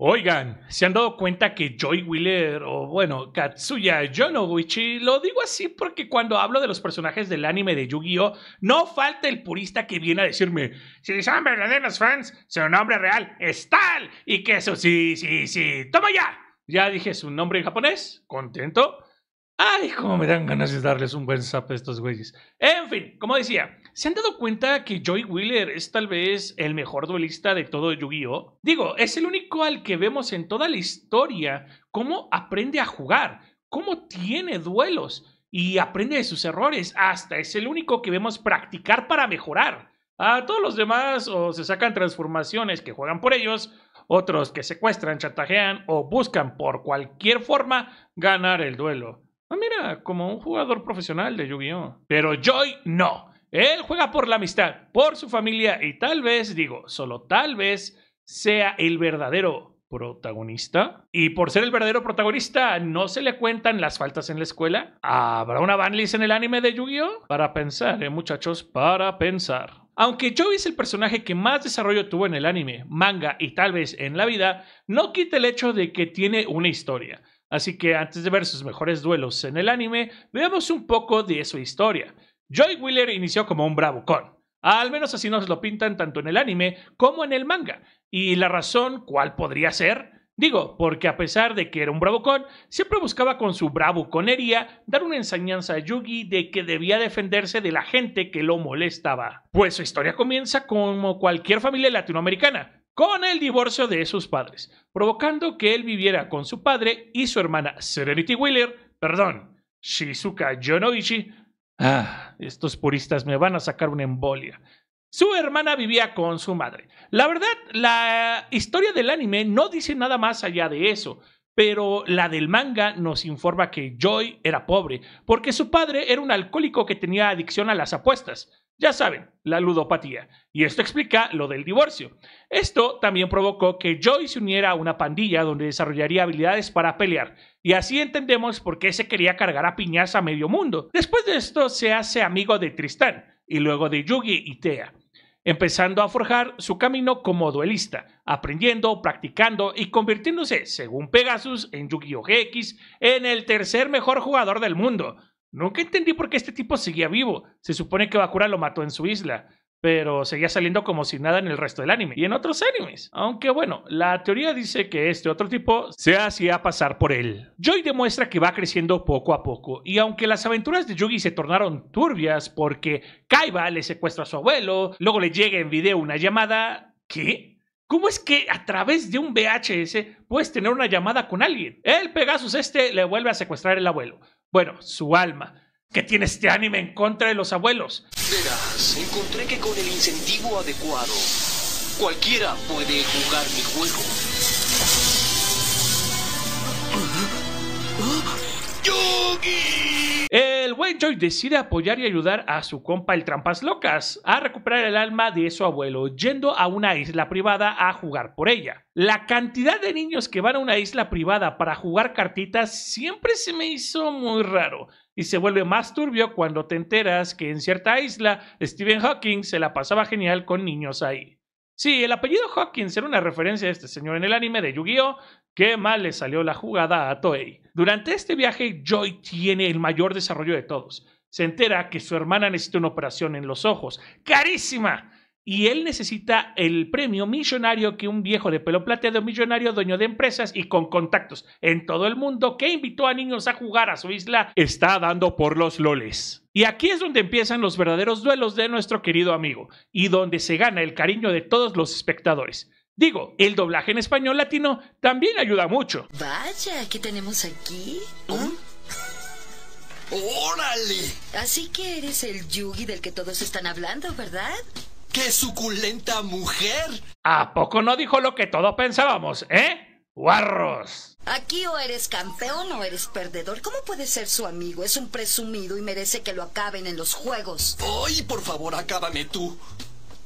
Oigan, ¿se han dado cuenta que Joy Wheeler o bueno, Katsuya Yonoguchi, lo digo así porque cuando hablo de los personajes del anime de Yu-Gi-Oh, no falta el purista que viene a decirme, si son verdaderos fans, su nombre real es tal y que eso sí, sí, sí, toma ya. Ya dije su nombre en japonés, contento. Ay, cómo me dan ganas de darles un buen zap a estos güeyes. En fin, como decía, ¿se han dado cuenta que Joy Wheeler es tal vez el mejor duelista de todo Yu-Gi-Oh? Digo, es el único al que vemos en toda la historia cómo aprende a jugar, cómo tiene duelos y aprende de sus errores. Hasta es el único que vemos practicar para mejorar. A todos los demás o se sacan transformaciones que juegan por ellos otros que secuestran, chantajean o buscan por cualquier forma ganar el duelo. Ah, mira, como un jugador profesional de Yu-Gi-Oh! Pero Joy no. Él juega por la amistad, por su familia y tal vez, digo, solo tal vez sea el verdadero protagonista. Y por ser el verdadero protagonista, ¿no se le cuentan las faltas en la escuela? ¿Habrá una banlis en el anime de Yu-Gi-Oh? Para pensar, eh, muchachos, para pensar. Aunque Joey es el personaje que más desarrollo tuvo en el anime, manga y tal vez en la vida, no quita el hecho de que tiene una historia. Así que antes de ver sus mejores duelos en el anime, veamos un poco de su historia. Joy Wheeler inició como un bravucón. Al menos así nos lo pintan tanto en el anime como en el manga. Y la razón, ¿cuál podría ser? Digo, porque a pesar de que era un bravucón, siempre buscaba con su bravuconería dar una enseñanza a Yugi de que debía defenderse de la gente que lo molestaba. Pues su historia comienza como cualquier familia latinoamericana, con el divorcio de sus padres, provocando que él viviera con su padre y su hermana Serenity Wheeler, perdón, Shizuka Yonoichi. Ah, estos puristas me van a sacar una embolia. Su hermana vivía con su madre. La verdad, la historia del anime no dice nada más allá de eso pero la del manga nos informa que Joy era pobre, porque su padre era un alcohólico que tenía adicción a las apuestas. Ya saben, la ludopatía. Y esto explica lo del divorcio. Esto también provocó que Joy se uniera a una pandilla donde desarrollaría habilidades para pelear. Y así entendemos por qué se quería cargar a piñas a medio mundo. Después de esto se hace amigo de Tristán y luego de Yugi y Tea empezando a forjar su camino como duelista, aprendiendo, practicando y convirtiéndose, según Pegasus, en Yu-Gi-Oh! GX, en el tercer mejor jugador del mundo. Nunca entendí por qué este tipo seguía vivo. Se supone que Bakura lo mató en su isla pero seguía saliendo como si nada en el resto del anime y en otros animes. Aunque bueno, la teoría dice que este otro tipo se hacía pasar por él. Joy demuestra que va creciendo poco a poco y aunque las aventuras de Yugi se tornaron turbias porque Kaiba le secuestra a su abuelo, luego le llega en video una llamada... ¿Qué? ¿Cómo es que a través de un VHS puedes tener una llamada con alguien? El Pegasus este le vuelve a secuestrar el abuelo. Bueno, su alma tiene este anime en contra de los abuelos. encontré que con el incentivo adecuado, cualquiera puede jugar mi juego. El buen Joy decide apoyar y ayudar a su compa el Trampas Locas a recuperar el alma de su abuelo yendo a una isla privada a jugar por ella. La cantidad de niños que van a una isla privada para jugar cartitas siempre se me hizo muy raro y se vuelve más turbio cuando te enteras que en cierta isla Stephen Hawking se la pasaba genial con niños ahí. Sí, el apellido Hawkins era una referencia a este señor en el anime de Yu-Gi-Oh! Qué mal le salió la jugada a Toei. Durante este viaje, Joy tiene el mayor desarrollo de todos. Se entera que su hermana necesita una operación en los ojos. ¡Carísima! y él necesita el premio millonario que un viejo de pelo plateado millonario, dueño de empresas y con contactos en todo el mundo que invitó a niños a jugar a su isla está dando por los loles. Y aquí es donde empiezan los verdaderos duelos de nuestro querido amigo y donde se gana el cariño de todos los espectadores. Digo, el doblaje en español latino también ayuda mucho. Vaya, ¿qué tenemos aquí? ¡Órale! Así que eres el Yugi del que todos están hablando, ¿verdad? ¡Qué suculenta mujer! ¿A poco no dijo lo que todos pensábamos, eh? ¡Guarros! Aquí o eres campeón o eres perdedor. ¿Cómo puede ser su amigo? Es un presumido y merece que lo acaben en los juegos. ¡Ay, por favor, acábame tú!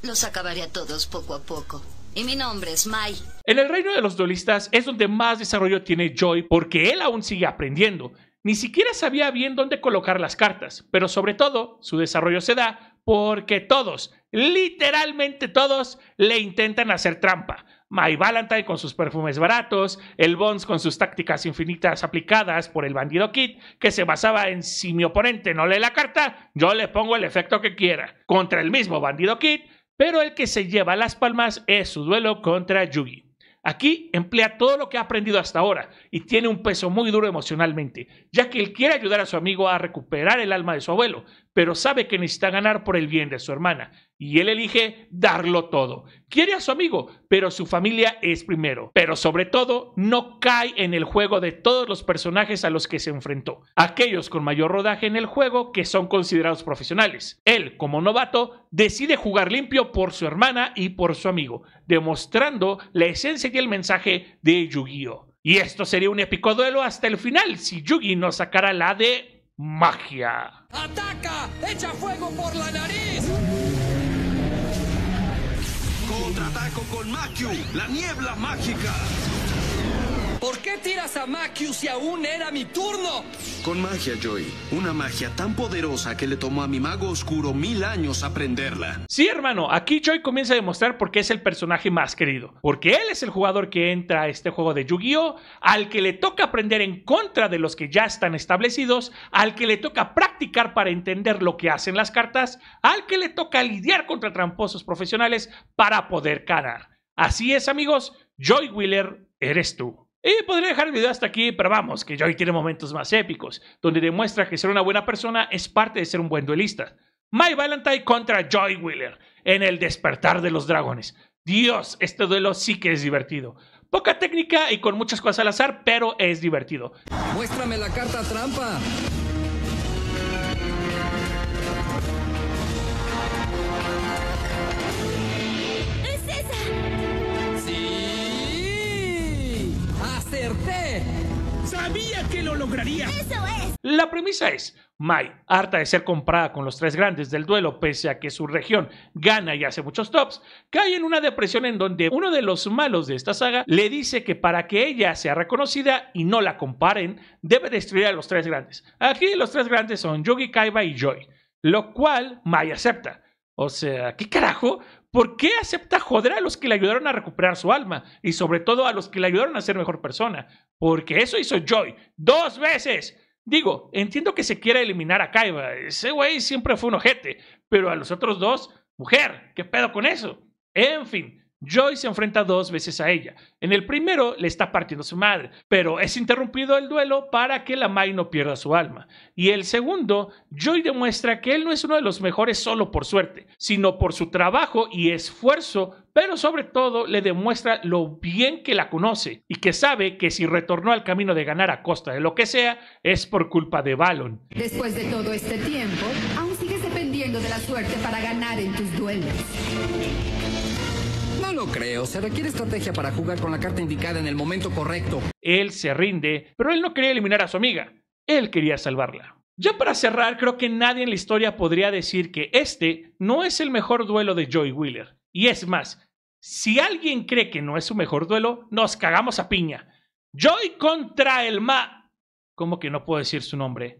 Los acabaré a todos poco a poco. Y mi nombre es Mai. En el reino de los duelistas es donde más desarrollo tiene Joy porque él aún sigue aprendiendo. Ni siquiera sabía bien dónde colocar las cartas, pero sobre todo su desarrollo se da porque todos, literalmente todos, le intentan hacer trampa. My Valentine con sus perfumes baratos, el Bonds con sus tácticas infinitas aplicadas por el bandido Kid, que se basaba en si mi oponente no lee la carta, yo le pongo el efecto que quiera, contra el mismo bandido Kid, pero el que se lleva las palmas es su duelo contra Yugi. Aquí emplea todo lo que ha aprendido hasta ahora y tiene un peso muy duro emocionalmente, ya que él quiere ayudar a su amigo a recuperar el alma de su abuelo, pero sabe que necesita ganar por el bien de su hermana y él elige darlo todo. Quiere a su amigo, pero su familia es primero. Pero sobre todo, no cae en el juego de todos los personajes a los que se enfrentó. Aquellos con mayor rodaje en el juego que son considerados profesionales. Él, como novato, decide jugar limpio por su hermana y por su amigo, demostrando la esencia y el mensaje de Yu-Gi-Oh! Y esto sería un épico duelo hasta el final si Yugi no sacara la de magia. ¡Ataca! ¡Echa fuego por la nariz! Contraataco con Machu, la niebla mágica. ¿Por qué tiras a Machius si aún era mi turno? Con magia, Joy. Una magia tan poderosa que le tomó a mi mago oscuro mil años aprenderla. Sí, hermano. Aquí Joy comienza a demostrar por qué es el personaje más querido. Porque él es el jugador que entra a este juego de Yu-Gi-Oh! Al que le toca aprender en contra de los que ya están establecidos. Al que le toca practicar para entender lo que hacen las cartas. Al que le toca lidiar contra tramposos profesionales para poder ganar. Así es, amigos. Joy Wheeler eres tú. Y podría dejar el video hasta aquí, pero vamos, que Joy tiene momentos más épicos, donde demuestra que ser una buena persona es parte de ser un buen duelista. My Valentine contra Joy Wheeler en el despertar de los dragones. Dios, este duelo sí que es divertido. Poca técnica y con muchas cosas al azar, pero es divertido. Muéstrame la carta trampa. lograría. Eso es. La premisa es, Mai, harta de ser comprada con los tres grandes del duelo, pese a que su región gana y hace muchos tops, cae en una depresión en donde uno de los malos de esta saga le dice que para que ella sea reconocida y no la comparen, debe destruir a los tres grandes. Aquí los tres grandes son Yogi, Kaiba y Joy, lo cual Mai acepta. O sea, ¿qué carajo? ¿Por qué acepta joder a los que le ayudaron a recuperar su alma y sobre todo a los que le ayudaron a ser mejor persona? Porque eso hizo Joy dos veces. Digo, entiendo que se quiera eliminar a Kaiba. Ese güey siempre fue un ojete. Pero a los otros dos, mujer, ¿qué pedo con eso? En fin, Joy se enfrenta dos veces a ella. En el primero le está partiendo su madre, pero es interrumpido el duelo para que la Mai no pierda su alma. Y el segundo, Joy demuestra que él no es uno de los mejores solo por suerte, sino por su trabajo y esfuerzo, pero sobre todo le demuestra lo bien que la conoce y que sabe que si retornó al camino de ganar a costa de lo que sea, es por culpa de Balon. Después de todo este tiempo, aún sigues dependiendo de la suerte para ganar en tus duelos. No lo creo, se requiere estrategia para jugar con la carta indicada en el momento correcto. Él se rinde, pero él no quería eliminar a su amiga, él quería salvarla. Ya para cerrar, creo que nadie en la historia podría decir que este no es el mejor duelo de Joy Wheeler. Y es más, si alguien cree que no es su mejor duelo, nos cagamos a piña. Joy contra el Ma. ¿Cómo que no puedo decir su nombre?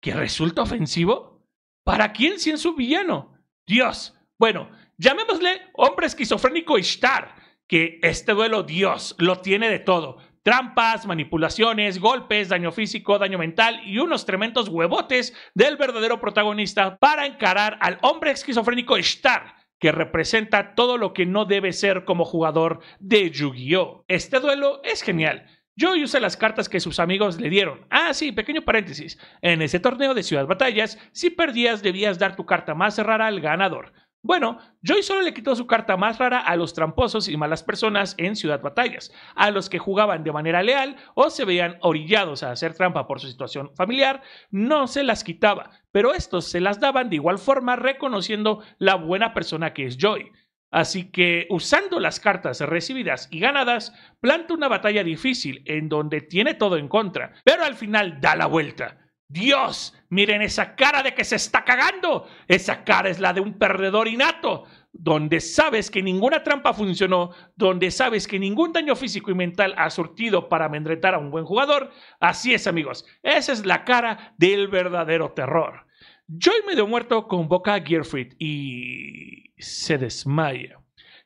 ¿Que resulta ofensivo? ¿Para quién si es su villano? Dios. Bueno, Llamémosle hombre esquizofrénico Ishtar, que este duelo Dios lo tiene de todo. Trampas, manipulaciones, golpes, daño físico, daño mental y unos tremendos huevotes del verdadero protagonista para encarar al hombre esquizofrénico Ishtar, que representa todo lo que no debe ser como jugador de Yu-Gi-Oh! Este duelo es genial. Yo usé las cartas que sus amigos le dieron. Ah, sí, pequeño paréntesis. En ese torneo de Ciudad Batallas, si perdías, debías dar tu carta más rara al ganador. Bueno, Joy solo le quitó su carta más rara a los tramposos y malas personas en Ciudad Batallas, a los que jugaban de manera leal o se veían orillados a hacer trampa por su situación familiar, no se las quitaba, pero estos se las daban de igual forma reconociendo la buena persona que es Joy. Así que, usando las cartas recibidas y ganadas, planta una batalla difícil en donde tiene todo en contra, pero al final da la vuelta. Dios, miren esa cara de que se está cagando. Esa cara es la de un perdedor innato, donde sabes que ninguna trampa funcionó, donde sabes que ningún daño físico y mental ha surtido para amedrentar a un buen jugador. Así es, amigos, esa es la cara del verdadero terror. Joy medio muerto convoca a Gearfried y se desmaya,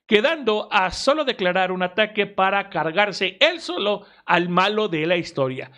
quedando a solo declarar un ataque para cargarse él solo al malo de la historia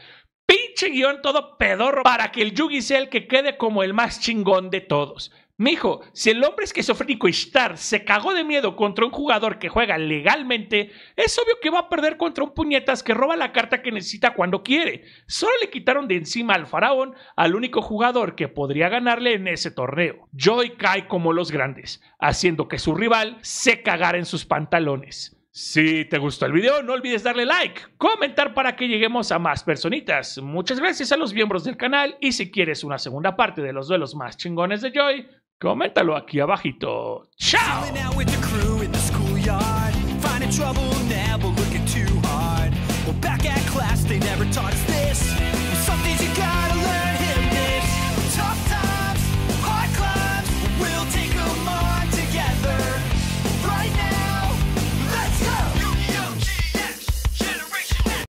pinche guión todo pedorro para que el Yugi sea el que quede como el más chingón de todos. Mijo, si el hombre esquizofrénico Star se cagó de miedo contra un jugador que juega legalmente, es obvio que va a perder contra un puñetas que roba la carta que necesita cuando quiere. Solo le quitaron de encima al faraón, al único jugador que podría ganarle en ese torneo. Joy cae como los grandes, haciendo que su rival se cagara en sus pantalones. Si te gustó el video, no olvides darle like, comentar para que lleguemos a más personitas. Muchas gracias a los miembros del canal y si quieres una segunda parte de los duelos más chingones de Joy, coméntalo aquí abajito. ¡Chao!